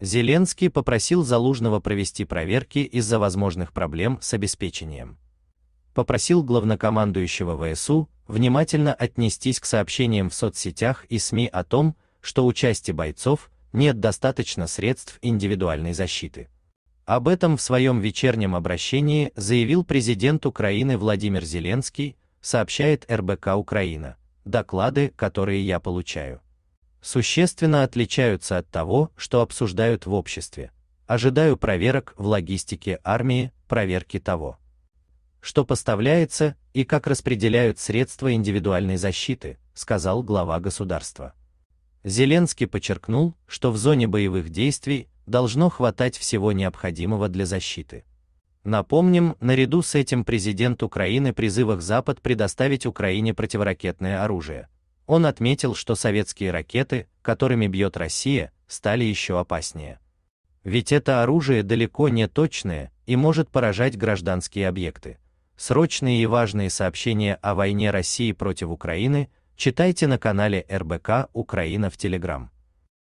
Зеленский попросил Залужного провести проверки из-за возможных проблем с обеспечением. Попросил главнокомандующего ВСУ внимательно отнестись к сообщениям в соцсетях и СМИ о том, что у части бойцов нет достаточно средств индивидуальной защиты. Об этом в своем вечернем обращении заявил президент Украины Владимир Зеленский, сообщает РБК Украина, доклады, которые я получаю существенно отличаются от того, что обсуждают в обществе. Ожидаю проверок в логистике армии, проверки того, что поставляется и как распределяют средства индивидуальной защиты, сказал глава государства. Зеленский подчеркнул, что в зоне боевых действий должно хватать всего необходимого для защиты. Напомним, наряду с этим президент Украины призывах Запад предоставить Украине противоракетное оружие, он отметил, что советские ракеты, которыми бьет Россия, стали еще опаснее. Ведь это оружие далеко не точное и может поражать гражданские объекты. Срочные и важные сообщения о войне России против Украины читайте на канале РБК Украина в Телеграм.